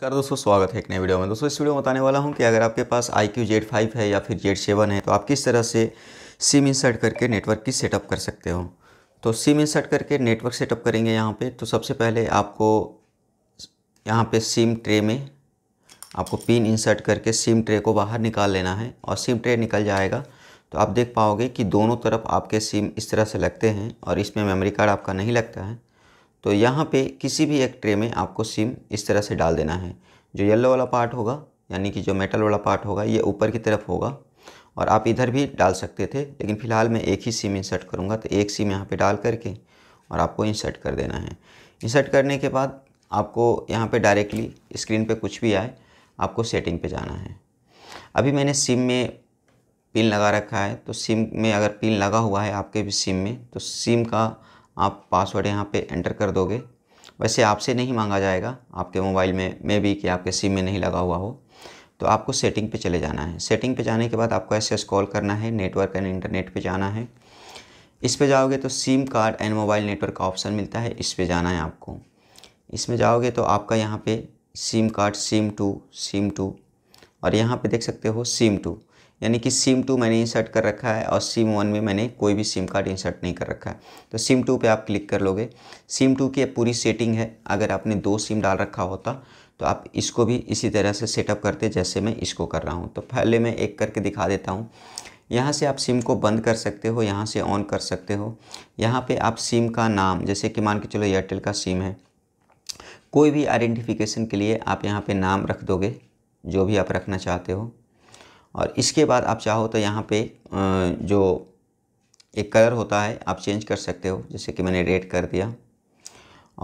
कर दोस्तों स्वागत है एक नए वीडियो में दोस्तों इस वीडियो में बताने वाला हूं कि अगर आपके पास आई क्यू जेड फाइव है या फिर जेड सेवन है तो आप किस तरह से सिम इंसर्ट करके नेटवर्क की सेटअप कर सकते हो तो सिम इंसर्ट करके नेटवर्क सेटअप करेंगे यहां पे तो सबसे पहले आपको यहां पे सिम ट्रे में आपको पिन इंसर्ट करके सिम ट्रे को बाहर निकाल लेना है और सिम ट्रे निकल जाएगा तो आप देख पाओगे कि दोनों तरफ आपके सिम इस तरह से लगते हैं और इसमें मेमोरी कार्ड आपका नहीं लगता है तो यहाँ पे किसी भी एक ट्रे में आपको सिम इस तरह से डाल देना है जो येलो वाला पार्ट होगा यानी कि जो मेटल वाला पार्ट होगा ये ऊपर की तरफ होगा और आप इधर भी डाल सकते थे लेकिन फ़िलहाल मैं एक ही सिम इंसर्ट करूँगा तो एक सिम यहाँ पर डाल करके और आपको इंसर्ट कर देना है इंसर्ट करने के बाद आपको यहाँ पर डायरेक्टली स्क्रीन पर कुछ भी आए आपको सेटिंग पे जाना है अभी मैंने सिम में पिन लगा रखा है तो सिम में अगर पिन लगा हुआ है आपके भी सिम में तो सिम का आप पासवर्ड यहाँ पे एंटर कर दोगे वैसे आपसे नहीं मांगा जाएगा आपके मोबाइल में मे भी कि आपके सिम में नहीं लगा हुआ हो तो आपको सेटिंग पे चले जाना है सेटिंग पे जाने के बाद आपको ऐसे स्कॉल करना है नेटवर्क एंड इंटरनेट पे जाना है इस पे जाओगे तो SIM card and mobile network का ऑप्शन मिलता है इस पे जाना है आपको इसमें जाओगे तो आपका यहाँ पे SIM card SIM two SIM two और यहाँ पे देख सकते हो सिम टू यानी कि सिम टू मैंने इंसर्ट कर रखा है और सिम वन में मैंने कोई भी सिम कार्ड इंसर्ट नहीं कर रखा है तो सिम टू पे आप क्लिक कर लोगे सिम टू की पूरी सेटिंग है अगर आपने दो सिम डाल रखा होता तो आप इसको भी इसी तरह से सेटअप करते जैसे मैं इसको कर रहा हूँ तो पहले मैं एक करके दिखा देता हूँ यहाँ से आप सिम को बंद कर सकते हो यहाँ से ऑन कर सकते हो यहाँ पर आप सिम का नाम जैसे कि मान के चलो एयरटेल का सिम है कोई भी आइडेंटिफिकेशन के लिए आप यहाँ पर नाम रख दोगे जो भी आप रखना चाहते हो और इसके बाद आप चाहो तो यहाँ पे जो एक कलर होता है आप चेंज कर सकते हो जैसे कि मैंने रेड कर दिया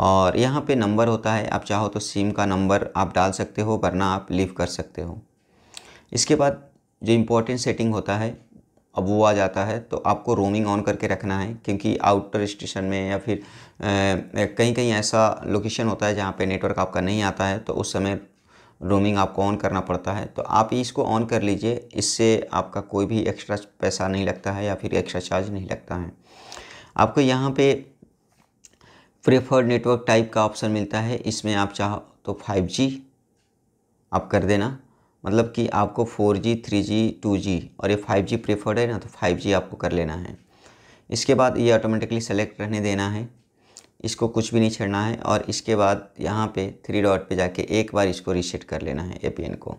और यहाँ पे नंबर होता है आप चाहो तो सिम का नंबर आप डाल सकते हो वरना आप लीव कर सकते हो इसके बाद जो इम्पोर्टेंट सेटिंग होता है अब वो आ जाता है तो आपको रोमिंग ऑन करके रखना है क्योंकि आउटर स्टेशन में या फिर कहीं कहीं ऐसा लोकेशन होता है जहाँ पे नेटवर्क आपका नहीं आता है तो उस समय रोमिंग आपको ऑन करना पड़ता है तो आप इसको ऑन कर लीजिए इससे आपका कोई भी एक्स्ट्रा पैसा नहीं लगता है या फिर एक्स्ट्रा चार्ज नहीं लगता है आपको यहाँ पे प्रेफर्ड नेटवर्क टाइप का ऑप्शन मिलता है इसमें आप चाहो तो 5G आप कर देना मतलब कि आपको 4G, 3G, 2G और ये 5G प्रेफर्ड है ना तो 5G आपको कर लेना है इसके बाद ये ऑटोमेटिकली सेलेक्ट रहने देना है इसको कुछ भी नहीं छेड़ना है और इसके बाद यहाँ पे थ्री डॉट पे जाके एक बार इसको रीसेट कर लेना है ए को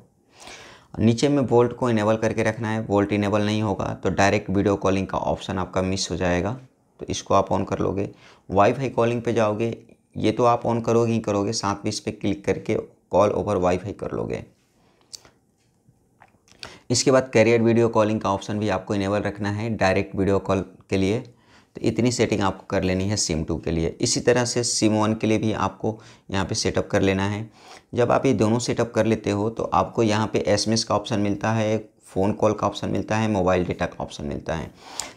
नीचे में वोल्ट को इनेबल करके रखना है वोल्ट इनेबल नहीं होगा तो डायरेक्ट वीडियो कॉलिंग का ऑप्शन आपका मिस हो जाएगा तो इसको आप ऑन कर लोगे वाईफाई कॉलिंग पे जाओगे ये तो आप ऑन करोगे ही करोगे साथ में इस पर क्लिक करके कॉल ओवर वाईफाई कर लोगे इसके बाद कैरियर वीडियो कॉलिंग का ऑप्शन भी आपको इनेबल रखना है डायरेक्ट वीडियो कॉल के लिए तो इतनी सेटिंग आपको कर लेनी है सिम टू के लिए इसी तरह से सिम वन के लिए भी आपको यहाँ पे सेटअप कर लेना है जब आप ये दोनों सेटअप कर लेते हो तो आपको यहाँ पे एस का ऑप्शन मिलता है फ़ोन कॉल का ऑप्शन मिलता है मोबाइल डेटा का ऑप्शन मिलता है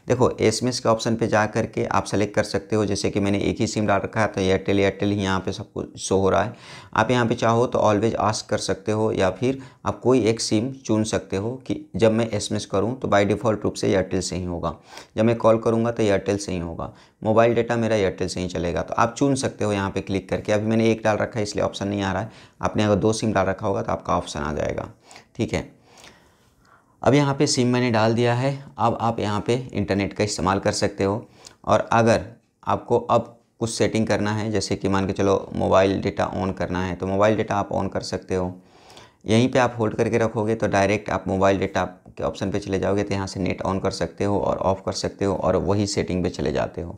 देखो एस के ऑप्शन पे जा करके आप सेलेक्ट कर सकते हो जैसे कि मैंने एक ही सिम डाल रखा है तो एयरटेल एयरटेल ही यहाँ पे सब कुछ शो हो रहा है आप यहाँ पे चाहो तो ऑलवेज आस्क कर सकते हो या फिर आप कोई एक सिम चुन सकते हो कि जब मैं एस एम करूँ तो बाई डिफ़ॉल्ट रूप से एयरटेल से ही होगा जब मैं कॉल करूँगा तो एयरटेल से ही होगा मोबाइल डेटा मेरा एयरटेल से ही चलेगा तो आप चुन सकते हो यहाँ पर क्लिक करके अभी मैंने एक डाल रखा है इसलिए ऑप्शन नहीं आ रहा है आपने अगर दो सिम डाल रखा होगा तो आपका ऑप्शन आ जाएगा ठीक है अब यहाँ पे सिम मैंने डाल दिया है अब आप यहाँ पे इंटरनेट का इस्तेमाल कर सकते हो और अगर आपको अब कुछ सेटिंग करना है जैसे कि मान के चलो मोबाइल डेटा ऑन करना है तो मोबाइल डेटा आप ऑन कर सकते हो यहीं पे आप होल्ड करके रखोगे तो डायरेक्ट आप मोबाइल डेटा के ऑप्शन पे चले जाओगे तो यहाँ से नेट ऑन कर सकते हो और ऑफ़ कर सकते हो और वही सेटिंग पे चले जाते हो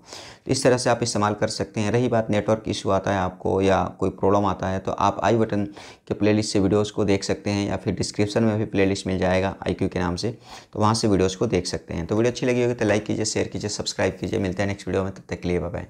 तो इस तरह से आप इस्तेमाल कर सकते हैं रही बात नेटवर्क इशू आता है आपको या कोई प्रॉब्लम आता है तो आप आई बटन के प्ले से वीडियोज़ को देख सकते हैं या फिर डिस्क्रिप्शन में भी प्ले मिल जाएगा आई के नाम से तो वहाँ से वीडियोज़ को देख सकते हैं तो वीडियो अच्छी लगी होगी तो लाइक कीजिए शेयर कीजिए सब्सक्राइब कीजिए मिलते हैं नेक्स्ट वीडियो में तब तक लिए बाय